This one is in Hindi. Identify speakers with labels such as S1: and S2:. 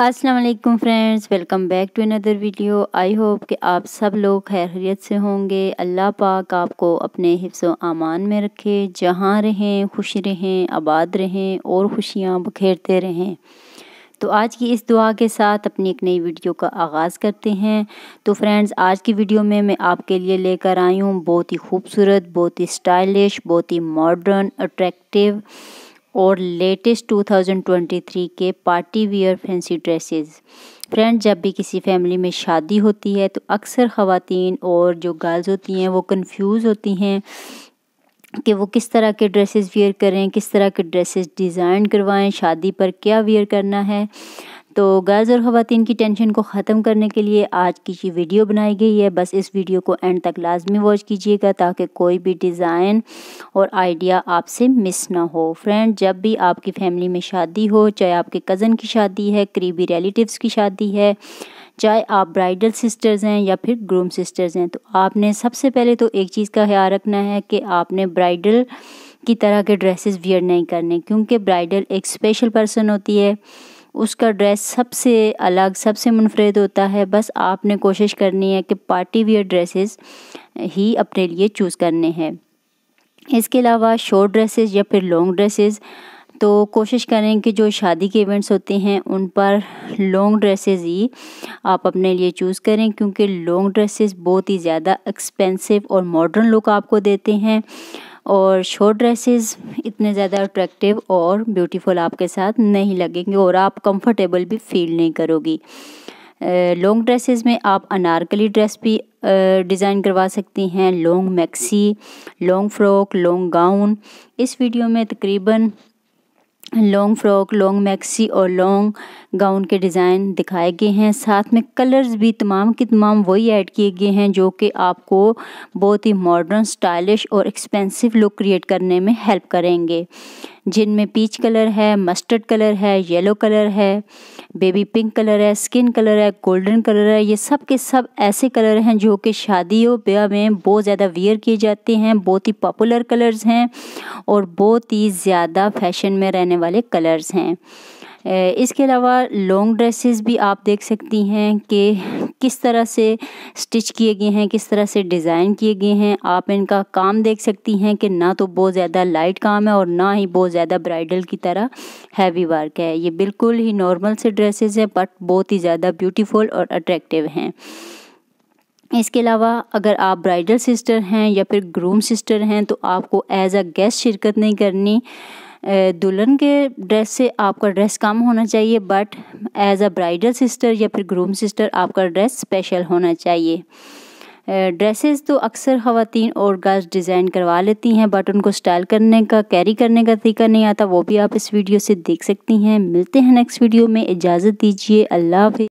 S1: Aslam friends welcome back to another video I hope कि आप सब लोग खैरियत से होंगे अल्लाह पाक आपको अपने हिफ्स अमान में रखे जहाँ रहें खुश रहें आबाद रहें और खुशियाँ बखेरते रहें तो आज की इस दुआ के साथ अपनी एक नई वीडियो का आगाज़ करते हैं तो फ्रेंड्स आज की वीडियो में मैं आपके लिए लेकर आई हूँ बहुत ही खूबसूरत बहुत ही स्टाइलिश बहुत ही मॉडर्न अट्रैक्टिव और लेटेस्ट 2023 के party wear fancy dresses friend जब भी किसी फैमिली में शादी होती है तो अक्सर ख़वान और जो गर्ल्स होती हैं वो कंफ्यूज होती हैं कि वो किस तरह के ड्रेसेस वियर करें किस तरह के ड्रेसेस डिज़ाइन करवाएं शादी पर क्या वियर करना है तो गर्ल्स और ख़वान की टेंशन को ख़त्म करने के लिए आज की ये वीडियो बनाई गई है बस इस वीडियो को एंड तक लाजमी वॉच कीजिएगा ताकि कोई भी डिज़ाइन और आइडिया आपसे मिस ना हो फ्रेंड जब भी आपकी फैमिली में शादी हो चाहे आपके कज़न की शादी है करीबी रिलेटिव्स की शादी है चाहे आप ब्राइडल सिस्टर्स हैं या फिर ग्रूम सिस्टर्स हैं तो आपने सबसे पहले तो एक चीज़ का ख्याल रखना है कि आपने ब्राइडल की तरह के ड्रेसेस वियर नहीं करने क्योंकि ब्राइडल एक स्पेशल पर्सन होती है उसका ड्रेस सबसे अलग सबसे मुनफरद होता है बस आपने कोशिश करनी है कि पार्टी वियर ड्रेसेस ही अपने लिए चूज़ करने हैं इसके अलावा शॉर्ट ड्रेसेस या फिर लॉन्ग ड्रेसेस तो कोशिश करें कि जो शादी के इवेंट्स होते हैं उन पर लॉन्ग ड्रेसेस ही आप अपने लिए चूज़ करें क्योंकि लॉन्ग ड्रेसेस बहुत ही ज़्यादा एक्सपेंसिव और मॉडर्न लुक आपको देते हैं और शॉर्ट ड्रेसेस इतने ज़्यादा अट्रैक्टिव और ब्यूटीफुल आपके साथ नहीं लगेंगे और आप कंफर्टेबल भी फील नहीं करोगी लॉन्ग ड्रेसेस में आप अनारकली ड्रेस भी डिज़ाइन करवा सकती हैं long maxi long frock long gown इस वीडियो में तकरीबन लॉन्ग फ्रॉक लॉन्ग मैक्सी और लॉन्ग गाउन के डिज़ाइन दिखाए गए हैं साथ में कलर्स भी तमाम के तमाम वही ऐड किए गए हैं जो कि आपको बहुत ही मॉडर्न स्टाइलिश और एक्सपेंसिव लुक क्रिएट करने में हेल्प करेंगे जिनमें पीच कलर है मस्टर्ड कलर है येलो कलर है बेबी पिंक कलर है स्किन कलर है गोल्डन कलर है ये सब के सब ऐसे कलर हैं जो कि शादियों ब्याह में बहुत ज़्यादा वियर किए जाते हैं बहुत ही पॉपुलर कलर्स हैं और बहुत ही ज़्यादा फैशन में रहने वाले कलर्स हैं इसके अलावा लॉन्ग ड्रेसेस भी आप देख सकती हैं कि किस तरह से स्टिच किए गए हैं किस तरह से डिज़ाइन किए गए हैं आप इनका काम देख सकती हैं कि ना तो बहुत ज़्यादा लाइट काम है और ना ही बहुत ज़्यादा ब्राइडल की तरह हैवी वर्क है ये बिल्कुल ही नॉर्मल से ड्रेसेस हैं बट बहुत ही ज़्यादा ब्यूटीफुल और अट्रैक्टिव हैं इसके अलावा अगर आप ब्राइडल सिस्टर हैं या फिर ग्रूम सिस्टर हैं तो आपको एज अ गेस्ट शिरकत नहीं करनी दुल्हन के ड्रेस से आपका ड्रेस कम होना चाहिए but as a bridal sister या फिर ग्रूम सिस्टर आपका ड्रेस स्पेशल होना चाहिए ड्रेसेस तो अक्सर खातन और गर्ल्स डिज़ाइन करवा लेती हैं बट उनको स्टाइल करने का कैरी करने का तरीका नहीं आता वो भी आप इस वीडियो से देख सकती हैं मिलते हैं नेक्स्ट वीडियो में इजाज़त दीजिए अल्लाह हाफि